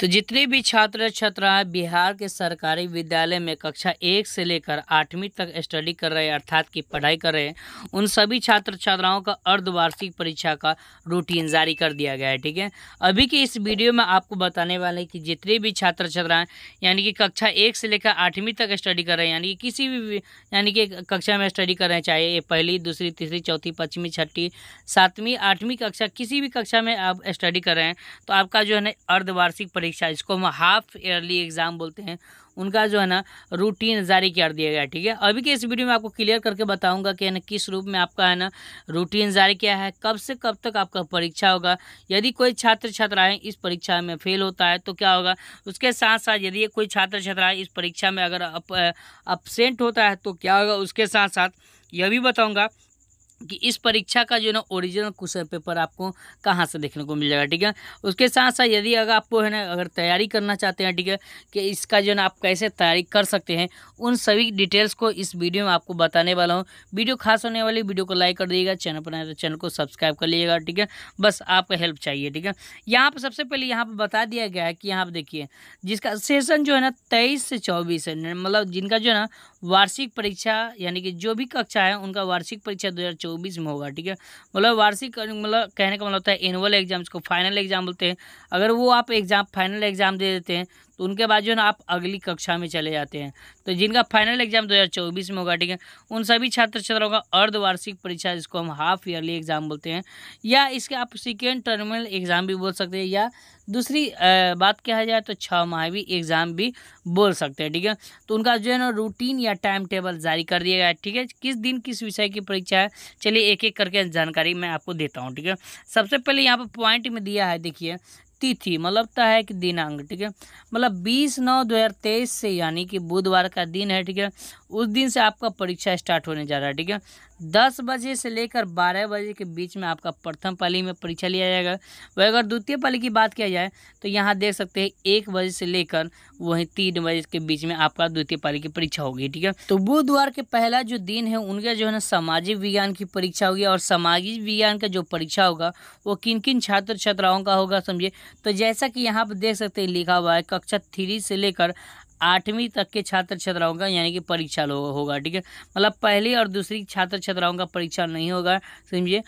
तो जितने भी छात्र छात्राएं बिहार के सरकारी विद्यालय में कक्षा एक से लेकर आठवीं तक स्टडी कर रहे हैं अर्थात की पढ़ाई कर रहे हैं उन सभी छात्र छात्राओं का अर्धवार्षिक परीक्षा का रूटीन जारी कर दिया गया है ठीक है अभी के इस वीडियो में आपको बताने वाले हैं कि जितने भी छात्र छात्राएं यानी कि कक्षा एक से लेकर आठवीं तक स्टडी कर रहे हैं यानी कि किसी भी यानी कि कक्षा में स्टडी कर रहे हैं चाहे पहली दूसरी तीसरी चौथी पचवीं छठी सातवीं आठवीं कक्षा किसी भी कक्षा में आप स्टडी कर रहे हैं तो आपका जो है ना अर्धवार्षिक परीक्षा परीक्षा इसको हम हाफ ईयरली एग्ज़ाम बोलते हैं उनका जो है ना रूटीन जारी कर दिया गया ठीक है अभी के इस वीडियो में आपको क्लियर करके बताऊंगा कि है ना किस रूप में आपका है ना रूटीन जारी किया है कब से कब तक आपका परीक्षा होगा यदि कोई छात्र छात्राएं इस परीक्षा में फेल होता है तो क्या होगा उसके साथ साथ यदि कोई छात्र छात्राएं इस परीक्षा में अगर अपसेंट होता है तो क्या होगा उसके साथ साथ यह भी बताऊँगा कि इस परीक्षा का जो ना ओरिजिनल क्वेश्चन पेपर आपको कहाँ से देखने को मिल जाएगा ठीक है उसके साथ साथ यदि अगर आपको है ना अगर तैयारी करना चाहते हैं ठीक है कि इसका जो ना आप कैसे तैयारी कर सकते हैं उन सभी डिटेल्स को इस वीडियो में आपको बताने वाला हूँ वीडियो खास होने वाली वीडियो को लाइक कर दिएगा चैनल पर आए तो चैनल को सब्सक्राइब कर लीजिएगा ठीक है बस आपका हेल्प चाहिए ठीक है यहाँ पर सबसे पहले यहाँ पर बता दिया गया है कि यहाँ पर देखिए जिसका सेशन जो है ना तेईस से चौबीस है मतलब जिनका जो है ना वार्षिक परीक्षा यानी कि जो भी कक्षा है उनका वार्षिक परीक्षा दो चौबीस में होगा ठीक है मतलब वार्षिक मतलब कहने का मतलब होता है एनुअल एग्जाम इसको फाइनल एग्जाम बोलते हैं अगर वो आप एग्जाम फाइनल एग्जाम दे देते हैं तो उनके बाद जो है ना आप अगली कक्षा में चले जाते हैं तो जिनका फाइनल एग्जाम 2024 में होगा ठीक है उन सभी छात्र छात्राओं का अर्धवार्षिक परीक्षा जिसको हम हाफ ईयरली एग्जाम बोलते हैं या इसके आप सेकेंड टर्मिनल एग्जाम भी बोल सकते हैं या दूसरी बात कहा जाए तो छः माह भी एग्ज़ाम भी बोल सकते हैं ठीक है तो उनका जो है ना रूटीन या टाइम टेबल जारी कर दिया गया है ठीक है किस दिन किस विषय की परीक्षा है चलिए एक एक करके जानकारी मैं आपको देता हूँ ठीक है सबसे पहले यहाँ पर पॉइंट में दिया है देखिए तिथि मतलब तो है कि दिनांक ठीक है मतलब 20 नौ 2023 से यानी कि बुधवार का दिन है ठीक है उस दिन से आपका परीक्षा स्टार्ट होने जा रहा है ठीक है दस बजे से लेकर बारह बजे के बीच में आपका प्रथम पाली में परीक्षा लिया जाएगा वह अगर द्वितीय पाली की बात किया जाए तो यहाँ देख सकते हैं एक बजे से लेकर वहीं तीन बजे के बीच में आपका द्वितीय पाली की परीक्षा होगी ठीक है तो बुधवार के पहला जो दिन है उनका जो है ना सामाजिक विज्ञान की परीक्षा होगी और सामाजिक विज्ञान का जो परीक्षा होगा वो किन किन छात्र छात्राओं का होगा समझिए तो जैसा कि यहाँ पर देख सकते हैं लिखा हुआ है कक्षा थ्री से लेकर आठवीं तक के छात्र छात्राओं का यानी कि परीक्षा होगा ठीक है मतलब पहली और दूसरी छात्र छात्राओं का परीक्षा नहीं होगा समझिए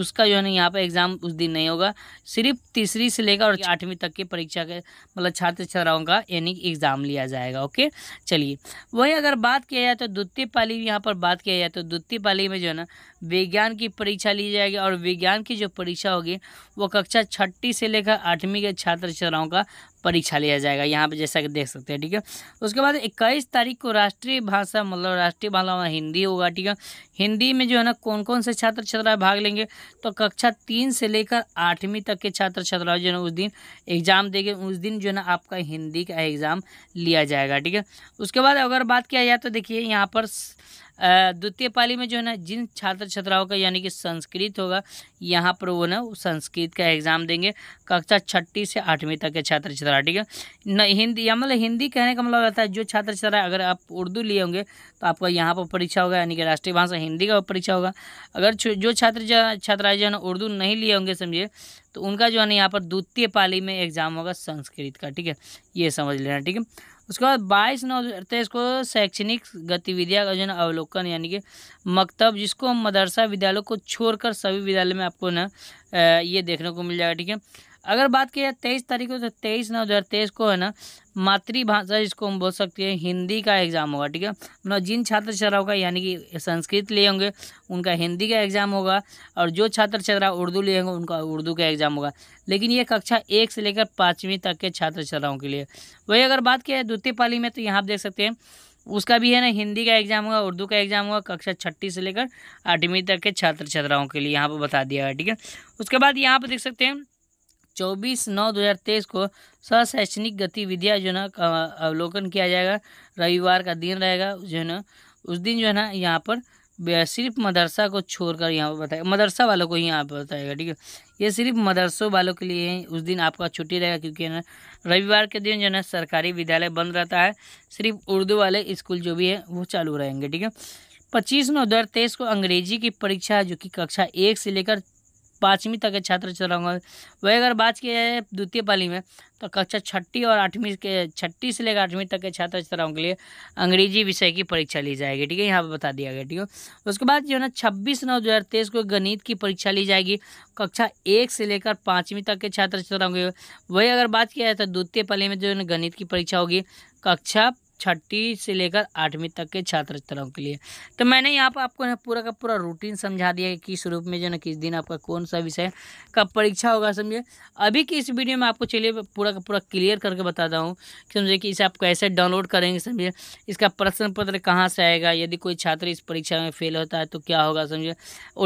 उसका जो है ना यहाँ पर एग्ज़ाम उस दिन नहीं होगा सिर्फ तीसरी से लेकर और आठवीं तक के परीक्षा के मतलब छात्र छात्राओं का यानी कि एग्ज़ाम लिया जाएगा ओके चलिए वही अगर बात किया जाए तो द्वितीय पाली यहाँ पर बात किया जाए तो द्वितीय पाली में जो है ना विज्ञान की परीक्षा ली जाएगी और विज्ञान की जो परीक्षा होगी वो कक्षा छठी से लेकर आठवीं के छात्र छात्राओं का परीक्षा लिया जाएगा यहाँ पे जैसा कि देख सकते हैं ठीक है तो उसके बाद इक्कीस तारीख को राष्ट्रीय भाषा मतलब राष्ट्रीय भाषा में हिंदी होगा ठीक है हिंदी में जो है ना कौन कौन से छात्र छात्रा भाग लेंगे तो कक्षा तीन से लेकर आठवीं तक के छात्र छात्रा जो है उस दिन एग्ज़ाम देंगे उस दिन जो है ना आपका हिंदी का एग्ज़ाम लिया जाएगा ठीक है उसके बाद अगर बात किया जाए तो देखिए यहाँ पर द्वितीय पाली में जो है ना जिन छात्र छात्राओं का यानी कि संस्कृत होगा यहाँ पर वो ना संस्कृत का एग्ज़ाम देंगे कक्षा छठी से आठवीं तक के छात्र छात्रा ठीक है न हिंदी या मतलब हिंदी कहने का मतलब रहता है जो छात्र छात्रा अगर आप उर्दू लिए होंगे तो आपका यहाँ पर परीक्षा होगा यानी कि राष्ट्रीय भाषा हिंदी का परीक्षा होगा अगर जो छात्र छात्राएँ जो है ना उर्दू नहीं लिए होंगे समझिए तो उनका जो है ना यहाँ पर द्वितीय पाली में एग्जाम होगा संस्कृत का ठीक है ये समझ लेना ठीक है उसके बाद बाईस नौ तेईस को शैक्षणिक गतिविधियाँ का जो है अवलोकन यानी कि मकतब जिसको मदरसा विद्यालय को छोड़कर सभी विद्यालय में आपको ना ये देखने को मिल जाएगा ठीक है अगर बात की जाए तेईस तारीख को तो तेईस नौ दो हज़ार तेईस को है ना मातृभाषा जिसको हम बोल सकते हैं हिंदी का एग्ज़ाम होगा ठीक है मतलब जिन छात्र छात्राओं का यानी कि संस्कृत लिए होंगे उनका हिंदी का एग्ज़ाम होगा और जो छात्र छात्रा उर्दू लिए होंगे उनका उर्दू का एग्ज़ाम होगा लेकिन ये कक्षा एक से लेकर पाँचवीं तक के छात्र छात्राओं के लिए वही अगर बात की जाए द्वितीय पाली में तो यहाँ आप देख सकते हैं उसका भी है ना हिंदी का एग्जाम होगा उर्दू का एग्जाम होगा कक्षा छठी से लेकर आठवीं तक के छात्र छात्राओं के लिए यहाँ पर बता दिया है ठीक है उसके बाद यहाँ पर देख सकते हैं चौबीस नौ दो हज़ार तेईस को सशैक्षणिक गतिविधियाँ जो है ना का अवलोकन किया जाएगा रविवार का दिन रहेगा जो है ना उस दिन जो है ना यहाँ पर सिर्फ मदरसा को छोड़कर यहाँ पर बताएगा मदरसा वालों को ही यहाँ पर बताएगा ठीक है ये सिर्फ मदरसों वालों के लिए है उस दिन आपका छुट्टी रहेगा क्योंकि ना रविवार के दिन जो है ना सरकारी विद्यालय बंद रहता है सिर्फ उर्दू वाले स्कूल जो भी है वो चालू रहेंगे ठीक है पच्चीस नौ दो हज़ार तेईस को अंग्रेजी की परीक्षा जो कि कक्षा एक से लेकर पाँचवीं तक के छात्र छात्राओं वही अगर बात की जाए द्वितीय पाली में तो कक्षा छठी और आठवीं के छठी से लेकर आठवीं तक के छात्र छात्राओं के लिए अंग्रेजी विषय की परीक्षा ली जाएगी ठीक है यहाँ पर बता दिया गया ठीक है उसके बाद जो है ना छब्बीस नौ दो हज़ार तेईस को गणित की परीक्षा ली जाएगी कक्षा एक से लेकर पाँचवीं तक के छात्र छात्राओं के वही अगर बात किया जाए तो द्वितीय पाली में जो है ना गणित की परीक्षा होगी कक्षा छठी से लेकर आठवीं तक के छात्र छात्राओं के लिए तो मैंने यहाँ पर आपको ना पूरा का पूरा रूटीन समझा दिया कि किस रूप में जो ना किस दिन आपका कौन सा विषय का परीक्षा होगा समझे अभी की इस वीडियो में आपको चलिए पूरा का पूरा क्लियर करके बताता हूँ कि समझे कि इसे आप कैसे डाउनलोड करेंगे समझे इसका प्रश्न पत्र कहाँ से आएगा यदि कोई छात्र इस परीक्षा में फेल होता है तो क्या होगा समझे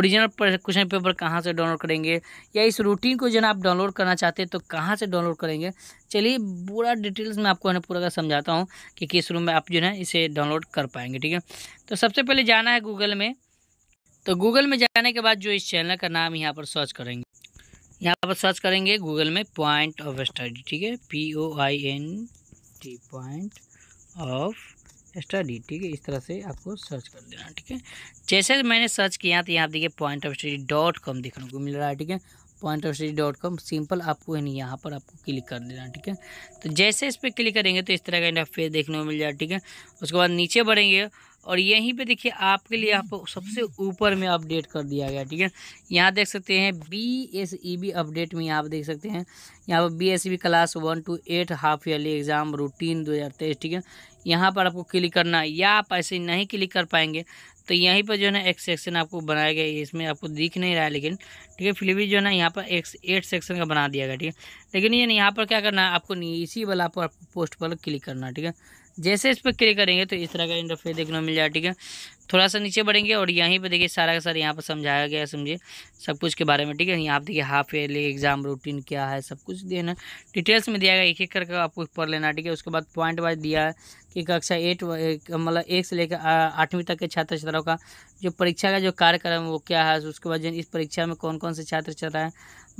ओरिजिनल क्वेश्चन पेपर कहाँ से डाउनलोड करेंगे या इस रूटीन को जो ना आप डाउनलोड करना चाहते हैं तो कहाँ से डाउनलोड करेंगे चलिए पूरा डिटेल्स में आपको ना पूरा का समझाता हूँ कि किस रूम में आप जो है इसे डाउनलोड कर पाएंगे ठीक है तो सबसे पहले जाना है गूगल में तो गूगल में जाने के बाद जो इस चैनल का नाम यहाँ पर सर्च करेंगे यहाँ पर सर्च करेंगे गूगल में पॉइंट ऑफ स्टडी ठीक है P O I N T point of study ठीक है इस तरह से आपको सर्च कर देना ठीक है जैसे मैंने सर्च किया तो यहाँ देखिए point of study dot com देखने को मिल रहा है ठीक है point of study dot com simple आपको है नहीं यहाँ पर आपको क्लिक कर देना ठीक है तो जैसे इस पर क्लिक करेंगे तो इस तरह का इंटरफेस देखने को मिल जाए ठीक है उसके बाद नीचे बढ़ेंगे और यहीं पे देखिए आपके लिए यहाँ पर सबसे ऊपर में अपडेट कर दिया गया ठीक है यहाँ देख सकते हैं B S E B update में यहाँ पर देख सकते हैं यहाँ पर B S E B class one to eight half yearly exam routine दो हज़ार तेईस ठीक है यहाँ पर आपको क्लिक करना है या आप ऐसे नहीं क्लिक कर पाएंगे तो यहीं पर जो है ना एक सेक्शन आपको बनाया गया है इसमें आपको दिख नहीं रहा है लेकिन ठीक है फिर भी जो है ना यहाँ पर एक एट सेक्शन का बना दिया गया ठीक है लेकिन ये यहाँ पर क्या करना है आपको इसी वाला पर आपको पोस्ट पर क्लिक करना है ठीक है जैसे इस पर क्लिक करेंगे तो इस तरह का इंटरफेस देखने को मिल जाएगा ठीक है थोड़ा सा नीचे बढ़ेंगे और यहीं पर देखिए सारा का सारा यहाँ पर समझाया गया समझिए सब कुछ के बारे में ठीक है यहाँ पर देखिए हाफ ईयरली एग्जाम रूटीन क्या है सब कुछ देना डिटेल्स में दिया गया एक एक करके आपको पढ़ लेना ठीक है उसके बाद पॉइंट वाइज दिया है कि कक्षा एट मतलब एक से लेकर आठवीं तक के छात्र छात्राओं का जो परीक्षा का जो कार्यक्रम वो क्या है उसके बाद इस परीक्षा में कौन कौन से छात्र छात्राएँ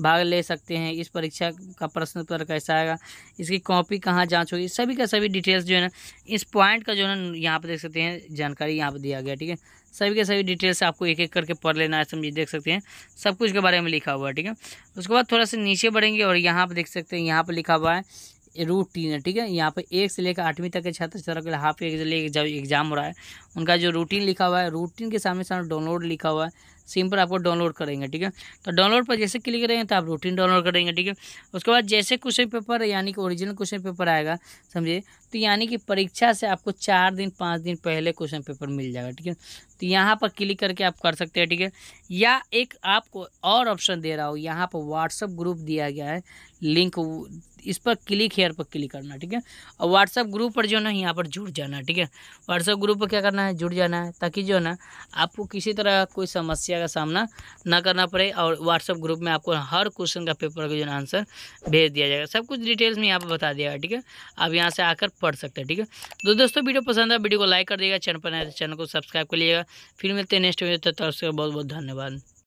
भाग ले सकते हैं इस परीक्षा का प्रश्न उत्तर कैसा आएगा इसकी कॉपी कहाँ जाँच होगी सभी का सभी डिटेल्स जो है ना इस पॉइंट का जो है ना यहाँ पर देख सकते हैं जानकारी यहाँ पर दिया गया ठीक है सभी के सभी डिटेल्स आपको एक एक करके पढ़ लेना है समझिए देख सकते हैं सब कुछ के बारे में लिखा हुआ है ठीक है उसके बाद थोड़ा सा नीचे बढ़ेंगे और यहाँ पर देख सकते हैं यहाँ पर लिखा हुआ है रूट तीन है ठीक है यहाँ पे एक से लेकर आठवीं तक के छात्र छात्रों के लिए हाफ एक से लेकर जब एग्जाम हो रहा है उनका जो रूटीन लिखा हुआ है रूटीन के सामने सामने डाउनलोड लिखा हुआ है सिंपल आपको डाउनलोड करेंगे ठीक है तो डाउनलोड पर जैसे क्लिक करेंगे तो आप रूटीन डाउनलोड करेंगे ठीक है उसके बाद जैसे क्वेश्चन पेपर यानी कि ओरिजिनल क्वेश्चन पेपर आएगा समझिए तो यानी कि परीक्षा से आपको चार दिन पाँच दिन पहले क्वेश्चन पेपर मिल जाएगा ठीक है तो यहाँ पर क्लिक करके आप कर सकते हैं ठीक है या एक आपको और ऑप्शन दे रहा हो यहाँ पर व्हाट्सअप ग्रुप दिया गया है लिंक इस पर क्लिक हेयर पर क्लिक करना ठीक है और व्हाट्सअप ग्रुप पर जो है ना यहाँ पर जुड़ जाना ठीक है व्हाट्सअप ग्रुप पर क्या करना है जुड़ जाना है ताकि जो है ना आपको किसी तरह कोई समस्या का सामना ना करना पड़े और व्हाट्सअप ग्रुप में आपको हर क्वेश्चन का पेपर का जो है आंसर भेज दिया जाएगा सब कुछ डिटेल्स में यहाँ पर बता दिया ठीक है आप यहाँ से आकर पढ़ सकते हैं ठीक है तो दोस्तों वीडियो पसंद है वीडियो को लाइक कर देगा चैनल पर तो चैनल को सब्सक्राइब कर लीजिएगा फिर मिलते हैं नेक्स्ट वीडियो तक तो बहुत बहुत धन्यवाद